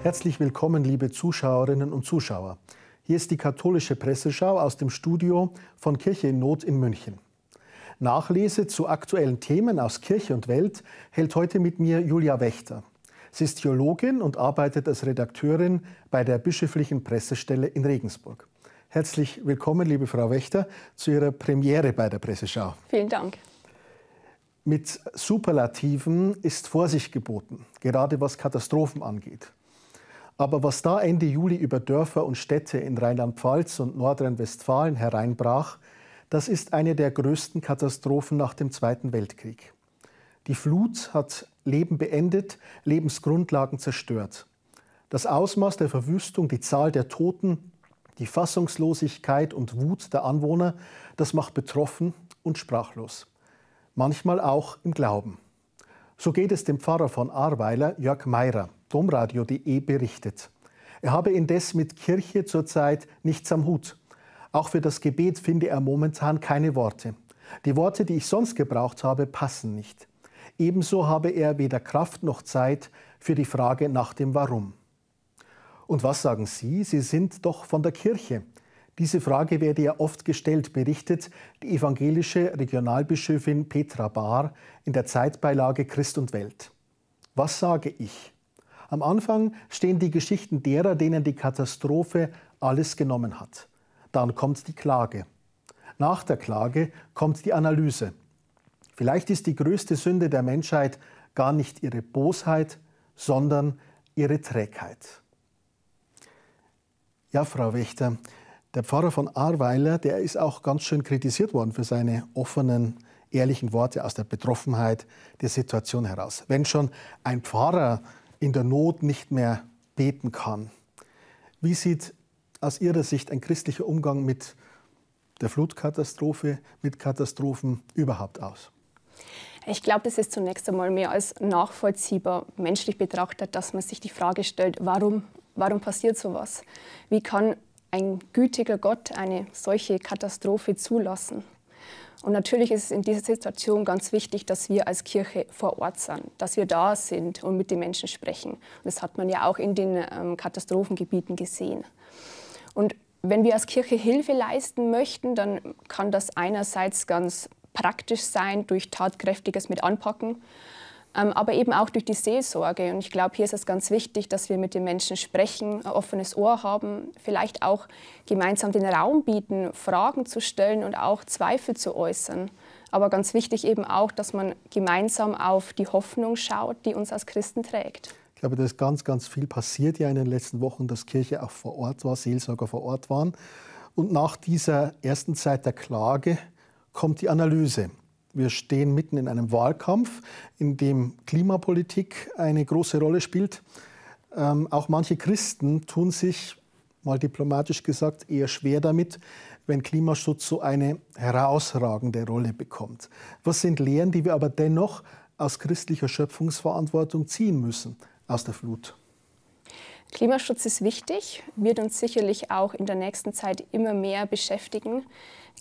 Herzlich willkommen, liebe Zuschauerinnen und Zuschauer. Hier ist die katholische Presseschau aus dem Studio von Kirche in Not in München. Nachlese zu aktuellen Themen aus Kirche und Welt hält heute mit mir Julia Wächter. Sie ist Theologin und arbeitet als Redakteurin bei der Bischöflichen Pressestelle in Regensburg. Herzlich willkommen, liebe Frau Wächter, zu Ihrer Premiere bei der Presseschau. Vielen Dank. Mit Superlativen ist Vorsicht geboten, gerade was Katastrophen angeht. Aber was da Ende Juli über Dörfer und Städte in Rheinland-Pfalz und Nordrhein-Westfalen hereinbrach, das ist eine der größten Katastrophen nach dem Zweiten Weltkrieg. Die Flut hat Leben beendet, Lebensgrundlagen zerstört. Das Ausmaß der Verwüstung, die Zahl der Toten, die Fassungslosigkeit und Wut der Anwohner, das macht betroffen und sprachlos. Manchmal auch im Glauben. So geht es dem Pfarrer von Arweiler, Jörg Meirer domradio.de eh berichtet. Er habe indes mit Kirche zurzeit nichts am Hut. Auch für das Gebet finde er momentan keine Worte. Die Worte, die ich sonst gebraucht habe, passen nicht. Ebenso habe er weder Kraft noch Zeit für die Frage nach dem Warum. Und was sagen Sie? Sie sind doch von der Kirche. Diese Frage werde ja oft gestellt, berichtet die evangelische Regionalbischöfin Petra Bahr in der Zeitbeilage Christ und Welt. Was sage ich? Am Anfang stehen die Geschichten derer, denen die Katastrophe alles genommen hat. Dann kommt die Klage. Nach der Klage kommt die Analyse. Vielleicht ist die größte Sünde der Menschheit gar nicht ihre Bosheit, sondern ihre Trägheit. Ja, Frau Wächter, der Pfarrer von Ahrweiler, der ist auch ganz schön kritisiert worden für seine offenen, ehrlichen Worte aus der Betroffenheit der Situation heraus. Wenn schon ein Pfarrer in der Not nicht mehr beten kann. Wie sieht aus Ihrer Sicht ein christlicher Umgang mit der Flutkatastrophe, mit Katastrophen überhaupt aus? Ich glaube, das ist zunächst einmal mehr als nachvollziehbar menschlich betrachtet, dass man sich die Frage stellt, warum, warum passiert sowas? Wie kann ein gütiger Gott eine solche Katastrophe zulassen? Und natürlich ist es in dieser Situation ganz wichtig, dass wir als Kirche vor Ort sind, dass wir da sind und mit den Menschen sprechen. Und das hat man ja auch in den ähm, Katastrophengebieten gesehen. Und wenn wir als Kirche Hilfe leisten möchten, dann kann das einerseits ganz praktisch sein durch tatkräftiges mit Anpacken. Ähm, aber eben auch durch die Seelsorge. Und ich glaube, hier ist es ganz wichtig, dass wir mit den Menschen sprechen, ein offenes Ohr haben, vielleicht auch gemeinsam den Raum bieten, Fragen zu stellen und auch Zweifel zu äußern. Aber ganz wichtig eben auch, dass man gemeinsam auf die Hoffnung schaut, die uns als Christen trägt. Ich glaube, da ist ganz, ganz viel passiert ja in den letzten Wochen, dass Kirche auch vor Ort war, Seelsorger vor Ort waren. Und nach dieser ersten Zeit der Klage kommt die Analyse. Wir stehen mitten in einem Wahlkampf, in dem Klimapolitik eine große Rolle spielt. Ähm, auch manche Christen tun sich, mal diplomatisch gesagt, eher schwer damit, wenn Klimaschutz so eine herausragende Rolle bekommt. Was sind Lehren, die wir aber dennoch aus christlicher Schöpfungsverantwortung ziehen müssen aus der Flut? Klimaschutz ist wichtig, wird uns sicherlich auch in der nächsten Zeit immer mehr beschäftigen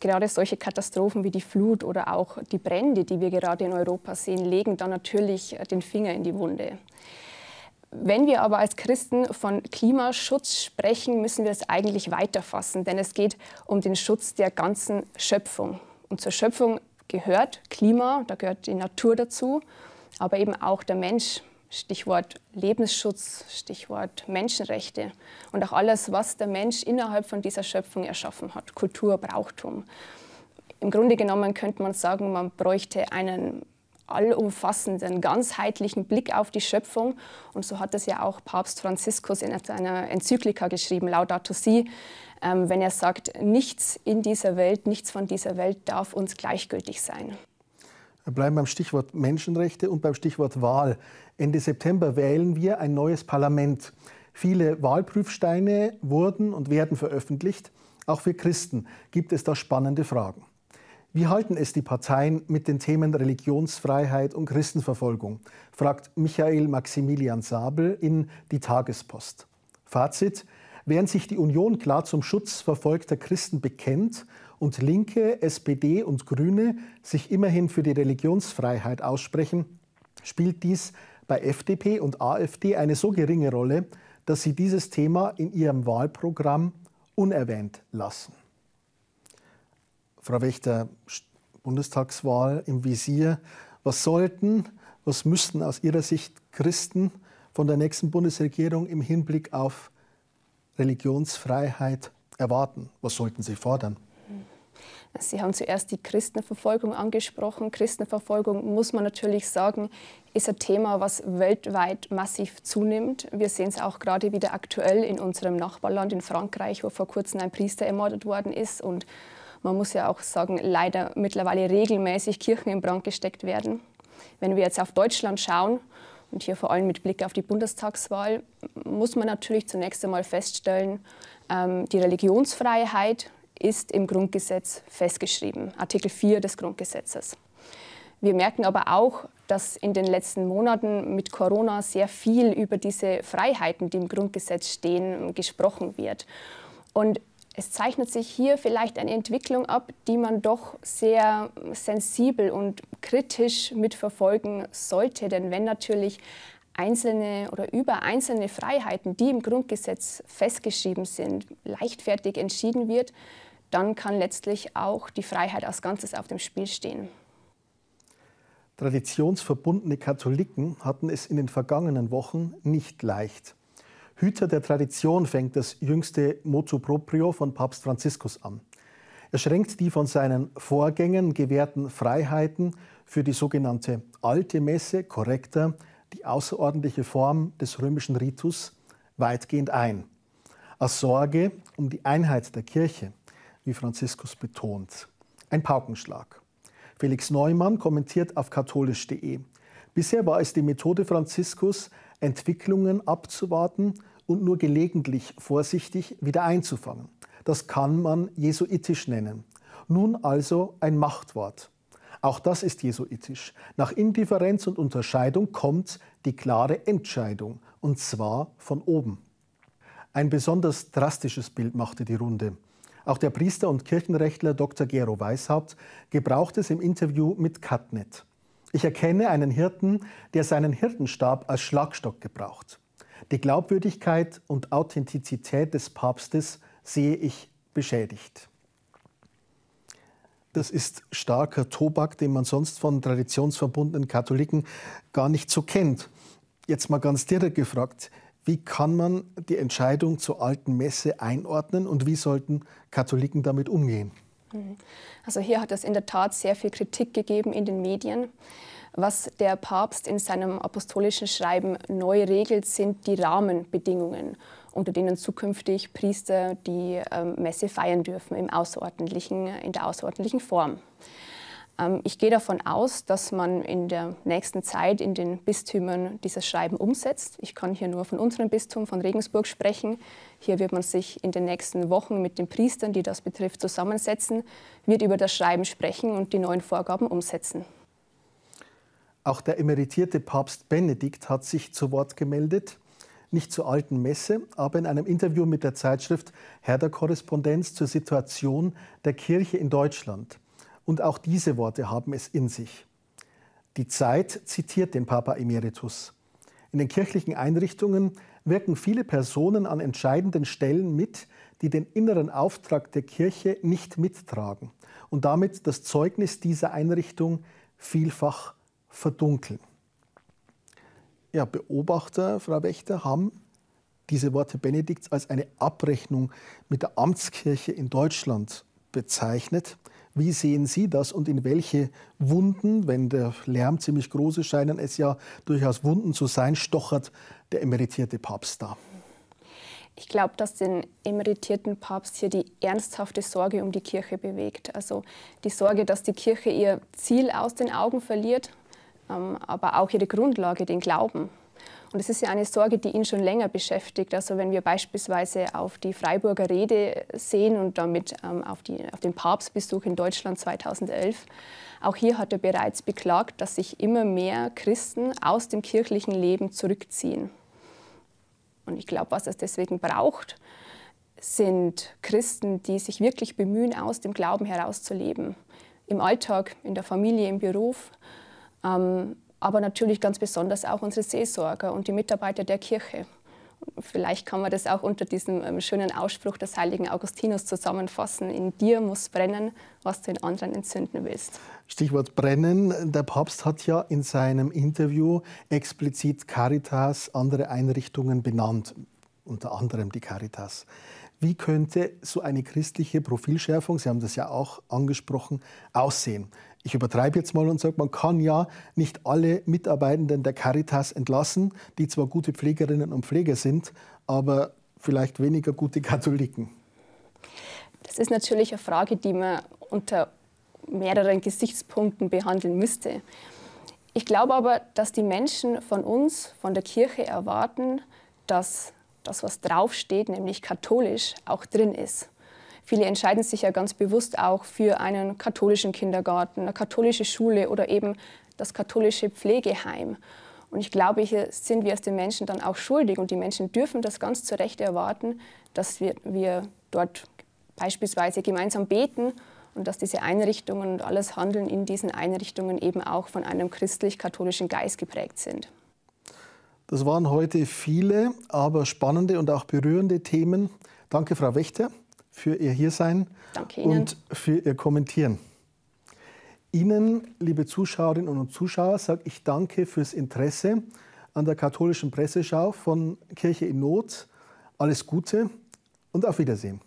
gerade solche Katastrophen wie die Flut oder auch die Brände, die wir gerade in Europa sehen, legen da natürlich äh, den Finger in die Wunde. Wenn wir aber als Christen von Klimaschutz sprechen, müssen wir es eigentlich weiterfassen, denn es geht um den Schutz der ganzen Schöpfung. Und zur Schöpfung gehört Klima, da gehört die Natur dazu, aber eben auch der Mensch. Stichwort Lebensschutz, Stichwort Menschenrechte und auch alles, was der Mensch innerhalb von dieser Schöpfung erschaffen hat, Kultur, Brauchtum. Im Grunde genommen könnte man sagen, man bräuchte einen allumfassenden, ganzheitlichen Blick auf die Schöpfung. Und so hat es ja auch Papst Franziskus in seiner Enzyklika geschrieben, Laudato Si, ähm, wenn er sagt, nichts in dieser Welt, nichts von dieser Welt darf uns gleichgültig sein. Wir bleiben beim Stichwort Menschenrechte und beim Stichwort Wahl. Ende September wählen wir ein neues Parlament. Viele Wahlprüfsteine wurden und werden veröffentlicht. Auch für Christen gibt es da spannende Fragen. Wie halten es die Parteien mit den Themen Religionsfreiheit und Christenverfolgung? fragt Michael Maximilian Sabel in die Tagespost. Fazit: Während sich die Union klar zum Schutz verfolgter Christen bekennt und Linke, SPD und Grüne sich immerhin für die Religionsfreiheit aussprechen, spielt dies bei FDP und AfD eine so geringe Rolle, dass sie dieses Thema in ihrem Wahlprogramm unerwähnt lassen. Frau Wächter, Bundestagswahl im Visier. Was sollten, was müssten aus Ihrer Sicht Christen von der nächsten Bundesregierung im Hinblick auf Religionsfreiheit erwarten? Was sollten sie fordern? Sie haben zuerst die Christenverfolgung angesprochen. Christenverfolgung, muss man natürlich sagen, ist ein Thema, was weltweit massiv zunimmt. Wir sehen es auch gerade wieder aktuell in unserem Nachbarland in Frankreich, wo vor kurzem ein Priester ermordet worden ist und man muss ja auch sagen, leider mittlerweile regelmäßig Kirchen in Brand gesteckt werden. Wenn wir jetzt auf Deutschland schauen und hier vor allem mit Blick auf die Bundestagswahl, muss man natürlich zunächst einmal feststellen, ähm, die Religionsfreiheit ist im Grundgesetz festgeschrieben, Artikel 4 des Grundgesetzes. Wir merken aber auch, dass in den letzten Monaten mit Corona sehr viel über diese Freiheiten, die im Grundgesetz stehen, gesprochen wird. Und es zeichnet sich hier vielleicht eine Entwicklung ab, die man doch sehr sensibel und kritisch mitverfolgen sollte. Denn wenn natürlich einzelne oder über einzelne Freiheiten, die im Grundgesetz festgeschrieben sind, leichtfertig entschieden wird, dann kann letztlich auch die Freiheit als Ganzes auf dem Spiel stehen. Traditionsverbundene Katholiken hatten es in den vergangenen Wochen nicht leicht. Hüter der Tradition fängt das jüngste Motu proprio von Papst Franziskus an. Er schränkt die von seinen Vorgängern gewährten Freiheiten für die sogenannte alte Messe korrekter, die außerordentliche Form des römischen Ritus, weitgehend ein. Aus Sorge um die Einheit der Kirche wie Franziskus betont. Ein Paukenschlag. Felix Neumann kommentiert auf katholisch.de. Bisher war es die Methode Franziskus, Entwicklungen abzuwarten und nur gelegentlich vorsichtig wieder einzufangen. Das kann man jesuitisch nennen. Nun also ein Machtwort. Auch das ist jesuitisch. Nach Indifferenz und Unterscheidung kommt die klare Entscheidung, und zwar von oben. Ein besonders drastisches Bild machte die Runde. Auch der Priester und Kirchenrechtler Dr. Gero Weishaupt gebraucht es im Interview mit Katnet. Ich erkenne einen Hirten, der seinen Hirtenstab als Schlagstock gebraucht. Die Glaubwürdigkeit und Authentizität des Papstes sehe ich beschädigt. Das ist starker Tobak, den man sonst von traditionsverbundenen Katholiken gar nicht so kennt. Jetzt mal ganz direkt gefragt, wie kann man die Entscheidung zur alten Messe einordnen und wie sollten Katholiken damit umgehen? Hm. Also hier hat es in der Tat sehr viel Kritik gegeben in den Medien. Was der Papst in seinem apostolischen Schreiben neu regelt, sind die Rahmenbedingungen, unter denen zukünftig Priester die ähm, Messe feiern dürfen im außerordentlichen, in der außerordentlichen Form. Ähm, ich gehe davon aus, dass man in der nächsten Zeit in den Bistümern dieses Schreiben umsetzt. Ich kann hier nur von unserem Bistum, von Regensburg sprechen. Hier wird man sich in den nächsten Wochen mit den Priestern, die das betrifft, zusammensetzen, wird über das Schreiben sprechen und die neuen Vorgaben umsetzen. Auch der emeritierte Papst Benedikt hat sich zu Wort gemeldet. Nicht zur alten Messe, aber in einem Interview mit der Zeitschrift Herder Korrespondenz zur Situation der Kirche in Deutschland. Und auch diese Worte haben es in sich. Die Zeit zitiert den Papa Emeritus. In den kirchlichen Einrichtungen wirken viele Personen an entscheidenden Stellen mit, die den inneren Auftrag der Kirche nicht mittragen und damit das Zeugnis dieser Einrichtung vielfach verdunkeln. Ja, Beobachter, Frau Wächter, haben diese Worte Benedikts als eine Abrechnung mit der Amtskirche in Deutschland bezeichnet. Wie sehen Sie das und in welche Wunden, wenn der Lärm ziemlich groß ist, scheinen es ja durchaus Wunden zu sein, stochert der emeritierte Papst da? Ich glaube, dass den emeritierten Papst hier die ernsthafte Sorge um die Kirche bewegt. Also die Sorge, dass die Kirche ihr Ziel aus den Augen verliert, ähm, aber auch ihre Grundlage, den Glauben. Und es ist ja eine Sorge, die ihn schon länger beschäftigt. Also wenn wir beispielsweise auf die Freiburger Rede sehen und damit ähm, auf, die, auf den Papstbesuch in Deutschland 2011, auch hier hat er bereits beklagt, dass sich immer mehr Christen aus dem kirchlichen Leben zurückziehen. Und ich glaube, was es deswegen braucht, sind Christen, die sich wirklich bemühen, aus dem Glauben herauszuleben. Im Alltag, in der Familie, im Beruf. Ähm, aber natürlich ganz besonders auch unsere Seelsorger und die Mitarbeiter der Kirche. Vielleicht kann man das auch unter diesem ähm, schönen Ausspruch des heiligen Augustinus zusammenfassen. In dir muss brennen, was du in anderen entzünden willst. Stichwort brennen. Der Papst hat ja in seinem Interview explizit Caritas, andere Einrichtungen benannt, unter anderem die Caritas. Wie könnte so eine christliche Profilschärfung, Sie haben das ja auch angesprochen, aussehen? Ich übertreibe jetzt mal und sage, man kann ja nicht alle Mitarbeitenden der Caritas entlassen, die zwar gute Pflegerinnen und Pfleger sind, aber vielleicht weniger gute Katholiken. Das ist natürlich eine Frage, die man unter mehreren Gesichtspunkten behandeln müsste. Ich glaube aber, dass die Menschen von uns, von der Kirche erwarten, dass das, was draufsteht, nämlich katholisch, auch drin ist. Viele entscheiden sich ja ganz bewusst auch für einen katholischen Kindergarten, eine katholische Schule oder eben das katholische Pflegeheim. Und ich glaube, hier sind wir es den Menschen dann auch schuldig und die Menschen dürfen das ganz zu Recht erwarten, dass wir, wir dort beispielsweise gemeinsam beten und dass diese Einrichtungen und alles Handeln in diesen Einrichtungen eben auch von einem christlich-katholischen Geist geprägt sind. Das waren heute viele, aber spannende und auch berührende Themen. Danke, Frau Wächter, für Ihr Hiersein Danke Ihnen. und für Ihr Kommentieren. Ihnen, liebe Zuschauerinnen und Zuschauer, sage ich danke fürs Interesse an der katholischen Presseschau von Kirche in Not. Alles Gute und auf Wiedersehen.